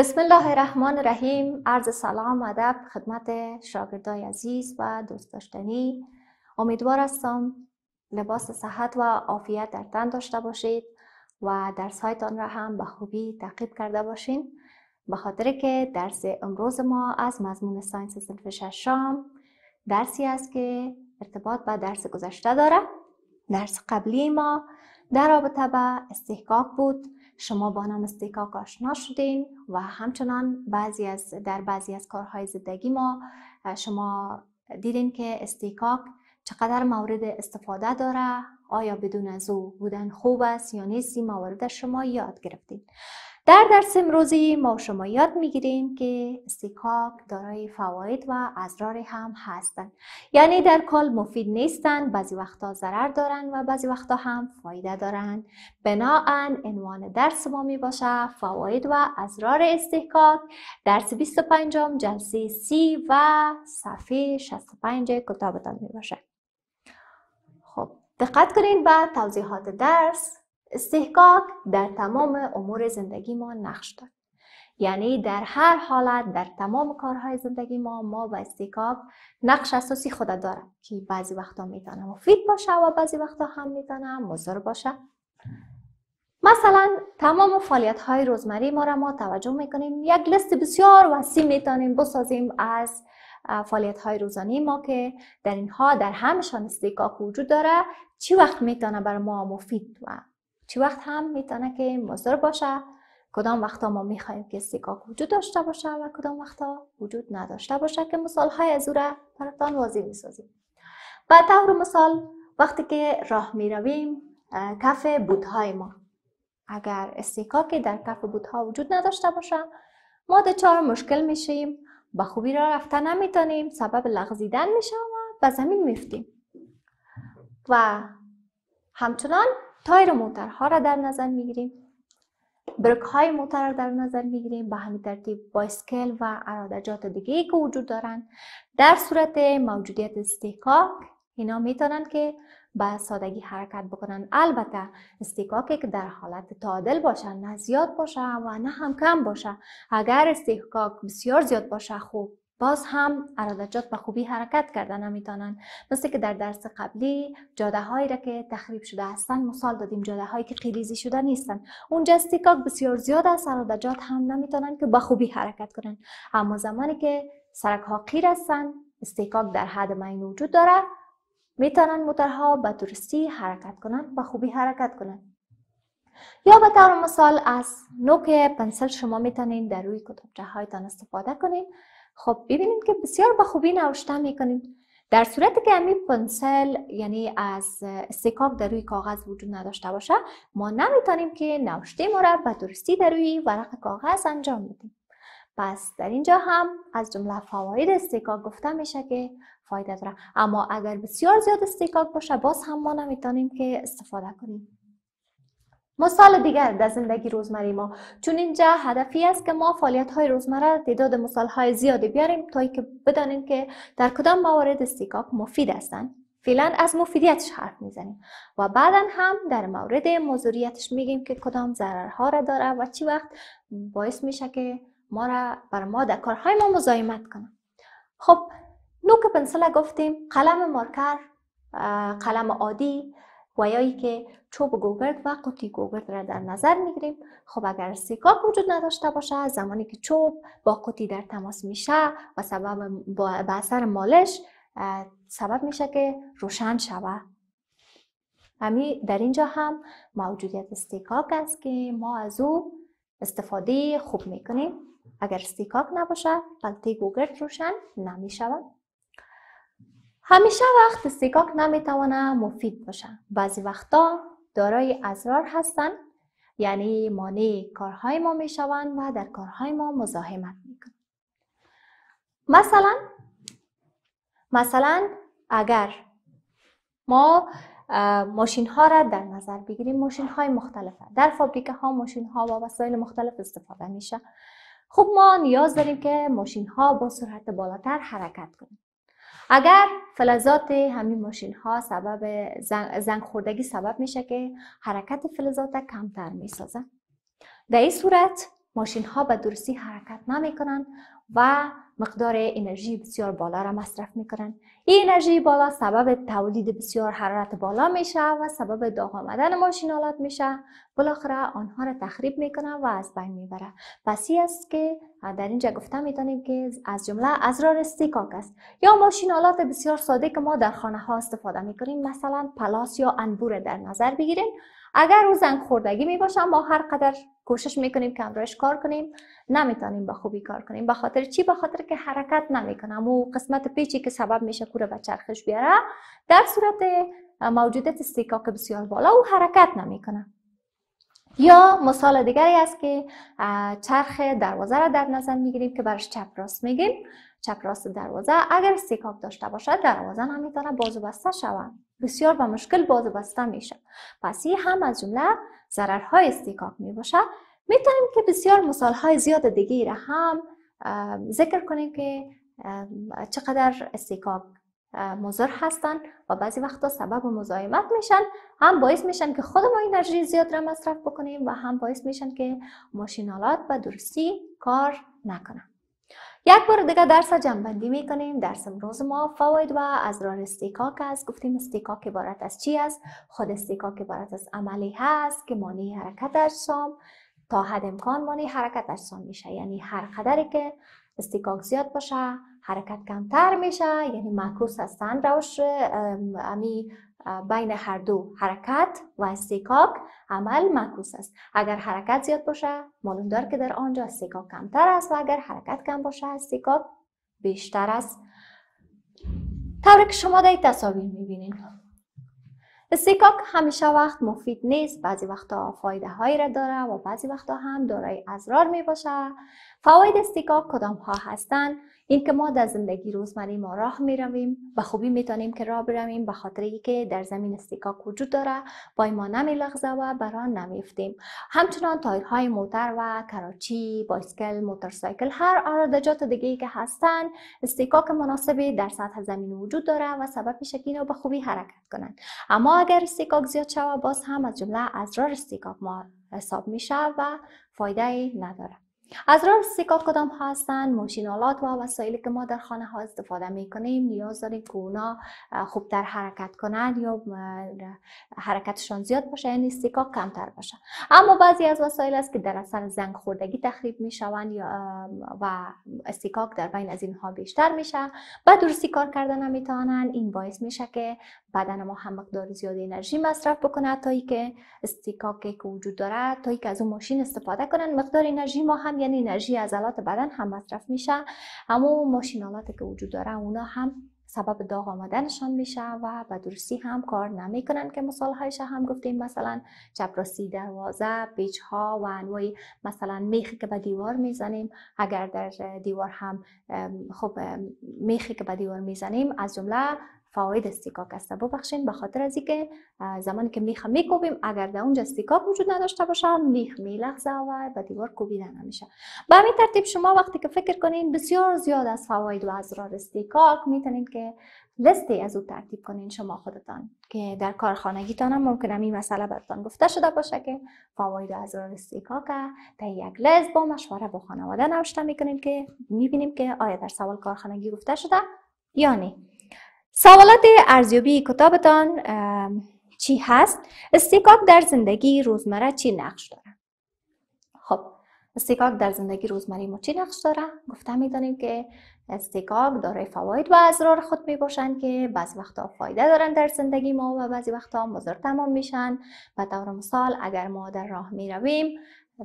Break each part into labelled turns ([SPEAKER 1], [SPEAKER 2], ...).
[SPEAKER 1] بسم الله الرحمن الرحیم عرض سلام و ادب خدمت شاگردای عزیز و دوست داشتنی امیدوار هستم لباس صحت و عافیت در تن داشته باشید و درس هایتان را هم به خوبی تعقیب کرده باشین به خاطر که درس امروز ما از مضمون ساینس صنف شام درسی است که ارتباط به درس گذشته داره درس قبلی ما در رابطه به استحقاق بود شما با نام استیکاک آشنا شدین و همچنان بعضی از در بعضی از کارهای زندگی ما شما دیدین که استیکاک چقدر مورد استفاده داره آیا بدون از او بودن خوب است یا نیست این مورد شما یاد گرفتین در درس امروزی ما شما یاد میگیریم که استیکاک دارای فواید و اضرار هم هستند یعنی در کل مفید نیستند بعضی وقتا ضرر دارند و بعضی وقتا هم فایده دارند بنا عنوان درس ما می باشه فواید و اضرار استحکاک درس 25 جلسه سی و صفحه 65 کتابتان می باشه خب دقت کنید به توضیحات درس استحقاق در تمام امور زندگی ما نقش داره یعنی در هر حالت در تمام کارهای زندگی ما ما و استحقاق نقش اساسی خود داره که بعضی وقتا میتونه مفید باشه و بعضی وقتا هم میتونه مضر باشه مثلا تمام فعالیت های روزمره ما را ما توجه میکنیم یک لیست بسیار وسیع میتونیم بسازیم از فعالیت های روزانه ما که در اینها در همشان استحقاق وجود داره چی وقت میتونه بر ما مفید و چی وقت هم میتونه که مضر باشه کدام وقتا ما میخوایم که سیکاک وجود داشته باشه و کدام وقتا وجود نداشته باشه که مثال های از او را براتان واضح میسازیم به طور مثال وقتی که راه میرویم کف بودهای ما اگر استیکاک در کف بودها وجود نداشته باشه ما دچار مشکل میشیم به خوبی را رفته نمیتونیم سبب لغزیدن میشه و به زمین میفتیم و همچنان تایر موترها را در نظر میگیریم برک های موتر را در نظر میگیریم به همین ترتیب بایسکل و ارادجات دیگه ای که وجود دارند در صورت موجودیت استیکاک اینا میتونن که به سادگی حرکت بکنن البته استحقاقی که در حالت تعادل باشه نه زیاد باشه و نه هم کم باشه اگر استحقاق بسیار زیاد باشه خوب باز هم عراضجات به خوبی حرکت کردن نمیتانند مثل که در درس قبلی جاده هایی را که تخریب شده هستند مثال دادیم جاده هایی که قلیزی شده نیستن. اونجا استیکاک بسیار زیاد است عراضجات هم نمیتانند که به خوبی حرکت کنند اما زمانی که سرک ها قیر هستند استیکاک در حد معین وجود داره میتونن موترها به درستی حرکت کنند به خوبی حرکت کنند یا به طور مثال از نوک پنسل شما میتونید در روی کتابچه هایتان استفاده کنید خب ببینید که بسیار به خوبی نوشته میکنیم در صورت که همین پنسل یعنی از استکاک در روی کاغذ وجود نداشته باشه ما نمیتونیم که نوشته ما را به درستی در روی ورق کاغذ انجام بدیم پس در اینجا هم از جمله فواید استیکاک گفته میشه که فایده داره اما اگر بسیار زیاد استیکاک باشه باز هم ما نمیتونیم که استفاده کنیم مثال دیگر در زندگی روزمره ما چون اینجا هدفی است که ما فعالیت های روزمره تعداد مثال های زیادی بیاریم تا که بدانیم که در کدام موارد استیکاپ مفید هستند فعلا از مفیدیتش حرف میزنیم و بعدا هم در مورد مزوریتش میگیم که کدام ضررها را داره و چی وقت باعث میشه که ما را بر ما در کارهای ما مزایمت کنه خب نوک پنسل گفتیم قلم مارکر قلم عادی و که چوب گوگرد و قطی گوگرد را در نظر میگیریم خب اگر استیکاک وجود نداشته باشه زمانی که چوب با قطی در تماس میشه و سبب با اثر مالش سبب میشه که روشن شوه همین در اینجا هم موجودیت استیکاک است که ما از او استفاده خوب میکنیم اگر استیکاک نباشه قلطی گوگرد روشن نمیشود همیشه وقت استیکاک نمیتوانه مفید باشه بعضی وقتا دارای اسرار هستند یعنی مانع کارهای ما شوند و در کارهای ما مزاحمت میکنند مثلا مثلا اگر ما ماشین ها را در نظر بگیریم ماشین های مختلفه در فابریکه ها ماشین ها و وسایل مختلف استفاده میشه خب ما نیاز داریم که ماشین ها با سرعت بالاتر حرکت کنیم اگر فلزات همین ماشین ها سبب زنگ, خوردگی سبب میشه که حرکت فلزات کمتر میسازن در این صورت ماشین ها به درستی حرکت کنند و مقدار انرژی بسیار بالا را مصرف میکنن این انرژی بالا سبب تولید بسیار حرارت بالا میشه و سبب داغ آمدن ماشین آلات میشه بالاخره آنها را تخریب میکنن و از بین میبره پس است که در اینجا گفته میتونیم که از جمله ازرار استیکاک است یا ماشین آلات بسیار ساده که ما در خانه ها استفاده کنیم مثلا پلاس یا انبور در نظر بگیریم اگر او زنگ خوردگی می باشه ما هر قدر کوشش میکنیم که امروش کار کنیم نمیتونیم به خوبی کار کنیم به خاطر چی به خاطر که حرکت نمیکنم و قسمت پیچی که سبب میشه کوره و چرخش بیاره در صورت موجودت که بسیار بالا او حرکت نمیکنه یا مثال دیگری است که چرخ دروازه را در نظر میگیریم که برش چپ راست میگیم چپ راست دروازه اگر سیکاک داشته باشد دروازه نمیتونه بازو بسته شود بسیار با مشکل بازو بسته میشه پس این هم از جمله ضررهای استیکاک می می میتونیم که بسیار مثال های زیاد دیگه را هم ذکر کنیم که چقدر استیکاک مضر هستن و بعضی وقتا سبب مزاحمت میشن هم باعث میشن که خود ما انرژی زیاد را مصرف بکنیم و هم باعث میشن که ماشینالات به درستی کار نکنن یک بار دیگه درس جنبندی میکنیم درس امروز ما فواید و ازرار استیکاک است گفتیم استیکاک عبارت از چی است خود استیکاک عبارت از عملی هست که مانع حرکت اجسام تا حد امکان مانع حرکت اجسام میشه یعنی هر قدری که استیکاک زیاد باشه حرکت کمتر میشه یعنی معکوس هستن روش امی بین هر دو حرکت و استیکاک عمل معکوس است اگر حرکت زیاد باشه معلوم دار که در آنجا استیکاک کمتر است و اگر حرکت کم باشه استیکاک بیشتر است طوری که شما در تصاویر میبینین استیکاک همیشه وقت مفید نیست بعضی وقتا فایده هایی را داره و بعضی وقتا هم دارای ازرار می باشه فواید استیکاک کدام ها هستند این که ما در زندگی روزمره ما راه می رویم به خوبی می تانیم که راه برویم به خاطر که در زمین استیکاک وجود داره با ما نمی لغزه و نمی نمیفتیم همچنان تایرهای موتر و کراچی بایسکل موترسایکل هر آرادجات دیگه ای که هستن استیکاک مناسبی در سطح زمین وجود داره و سبب میشه که به خوبی حرکت کنند اما اگر استیکاک زیاد شود باز هم از جمله از استیکاک ما حساب میشه و فایده ای از راه سیکا کدام هستن ماشینالات و وسایلی که ما در خانه ها استفاده می کنیم نیاز داریم که اونا در حرکت کنند یا حرکتشان زیاد باشه یعنی سیکاک کمتر باشه اما بعضی از وسایل است که در اصل زنگ خوردگی تخریب می شوند و استیکاک در بین از اینها بیشتر میشه و درستی کار کردن توانند این باعث میشه که بدن ما هم مقدار زیاد انرژی مصرف بکنه تا که استیکاکی که وجود داره تا که از اون ماشین استفاده کنن مقدار انرژی ما هم یعنی انرژی عضلات بدن هم مصرف میشه اما ماشینالات که وجود داره اونا هم سبب داغ آمدنشان میشه و به درستی هم کار نمیکنن که مثالهایش هم گفتیم مثلا چپراسی دروازه پیچ ها و انواع مثلا میخی که به دیوار میزنیم اگر در دیوار هم خب میخی که به دیوار میزنیم از جمله فواید استیکاک است ببخشین به خاطر از اینکه زمانی که میخ میکوبیم اگر در اونجا استیکاک وجود نداشته باشه میخ میلغزه و به دیوار کوبیده نمیشه به همین ترتیب شما وقتی که فکر کنین بسیار زیاد از فواید و اضرار استیکاک میتونین که لسته از او ترتیب کنین شما خودتان که در کارخانگیتان هم ممکنه این مسئله براتان گفته شده باشه که فواید و اضرار استیکاک تا یک لیست با مشوره با خانواده نوشته میکنین که میبینیم که آیا در سوال کارخانگی گفته شده یا نه سوالات ارزیابی کتابتان چی هست؟ استیکاک در زندگی روزمره چی نقش داره؟ خب استیکاک در زندگی روزمره ما چی نقش داره؟ گفته میدانیم که استیکاک داره فواید و اضرار خود می باشند که بعضی وقتا فایده دارن در زندگی ما و بعضی وقتا مزر تمام میشن و طور مثال اگر ما در راه می رویم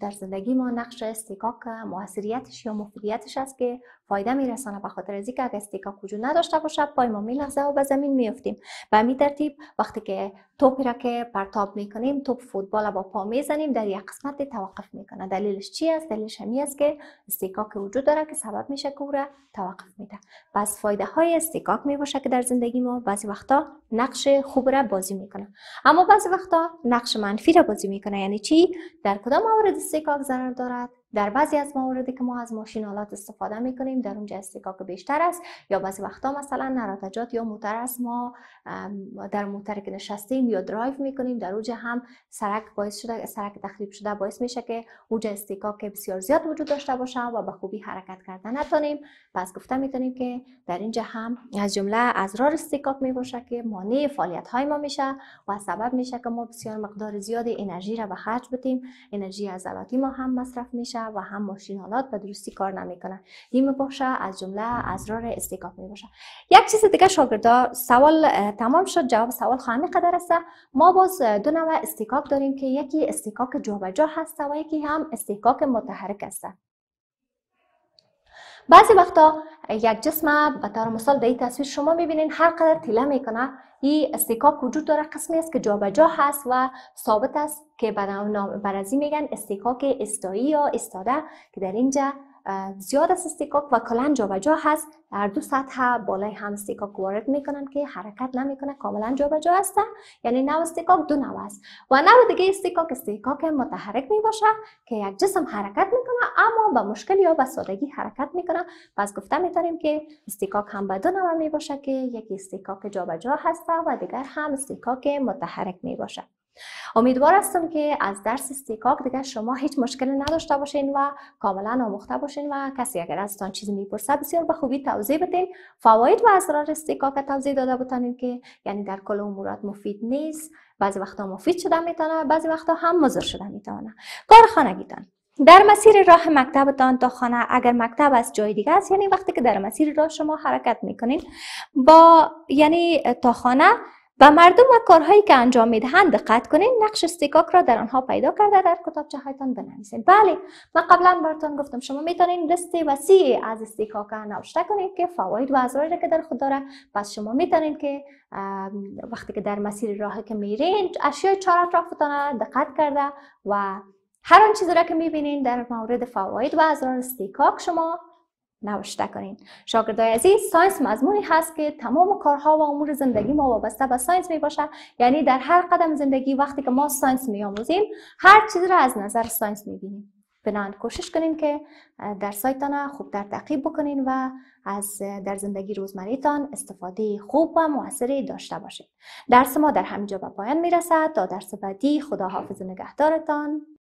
[SPEAKER 1] در زندگی ما نقش استیکاک موثریتش یا مفیدیتش است که فایده میرسانه به خاطر از اینکه اگر استیکا وجود نداشته باشه پای ما میلغزه و به زمین میافتیم به می ترتیب وقتی که توپ را که پرتاب میکنیم توپ فوتبال با پا میزنیم در یک قسمت توقف میکنه دلیلش چی است دلیلش همی است که استیکاک وجود داره که سبب میشه که توقف میده پس فایده های استیکاک میباشه که در زندگی ما بعضی وقتا نقش خوب را بازی میکنه اما بعضی وقتا نقش منفی را بازی میکنه یعنی چی در کدام موارد استیکاک ضرر دارد در بعضی از مواردی که ما از ماشین آلات استفاده کنیم در اونجا استکاک بیشتر است یا بعضی وقتا مثلا نراتجات یا موتر است ما در موتر که نشستیم یا درایو کنیم در اونجا هم سرک باعث شده سرک تخریب شده باعث میشه که اونجا استکاک بسیار زیاد وجود داشته باشه و به خوبی حرکت کردن نتونیم پس گفته میتونیم که در اینجا هم از جمله از ازرار می باشه که مانع فعالیت ما میشه و سبب میشه که ما بسیار مقدار زیاد انرژی را به خرج بدیم انرژی عضلاتی ما هم مصرف میشه و هم ماشین حالات به درستی کار نمیکنن این میباشه از جمله ازرار استیکاف می باشه یک چیز دیگه شاگردا سوال تمام شد جواب سوال خواهم قدر است ما باز دو نوع استیکاپ داریم که یکی استیکاک جابجا هست و یکی هم استیکاک متحرک است بعضی وقتا یک جسم به طور مثال در تصویر شما میبینین هر قدر تیله میکنه این استکاک وجود داره قسمی است که جا هست و ثابت است که بر از میگن استکاک استایی یا استاده که در اینجا زیاد از استیکاک و به جابجا هست در دو سطح بالای هم استیکاک وارد میکنن که حرکت نمیکنه کاملا جابجا هست یعنی نو استیکاک دو نو است و نو دیگه استیکاک استیکاک متحرک می که یک جسم حرکت میکنه اما با مشکل یا با سادگی حرکت میکنه پس گفته میتونیم که استیکاک هم به دو نو می باشه که یک استیکاک جابجا هست و دیگر هم استیکاک متحرک می باشه امیدوار هستم که از درس استیکاک دیگه شما هیچ مشکلی نداشته باشین و کاملا آموخته باشین و کسی اگر ازتان چیزی میپرسه بسیار به خوبی توضیح بدین فواید و اسرار استیکاک توضیح داده بودنین که یعنی در کل امورات مفید نیست بعضی وقتا مفید شده میتونه بعضی وقتا هم مضر شده میتونه کار خانگیتان در مسیر راه مکتبتان تا خانه اگر مکتب از جای دیگه است یعنی وقتی که در مسیر راه شما حرکت میکنین با یعنی تا خانه و مردم و کارهایی که انجام میدهند دقت کنین، نقش استیکاک را در آنها پیدا کرده در کتابچه هایتان بنویسین. بله من قبلا براتان گفتم شما میتونین لست وسیع از استیکاک نوشته کنید که فواید و اضراری که در خود داره پس شما میتونید که وقتی که در مسیر راه که میرین اشیای چهار اطرافتان دقت کرده و هر آن چیزی را که میبینین در مورد فواید و اضرار استیکاک شما نوشته کنین شاگردای عزیز ساینس مضمونی هست که تمام کارها و امور زندگی ما وابسته به ساینس می باشه یعنی در هر قدم زندگی وقتی که ما ساینس می آموزیم هر چیز را از نظر ساینس می بینیم بنان کوشش کنین که در سایتان خوب در تعقیب بکنین و از در زندگی روزمریتان استفاده خوب و موثری داشته باشید درس ما در همینجا به پایان میرسد تا درس بعدی خدا نگهدارتان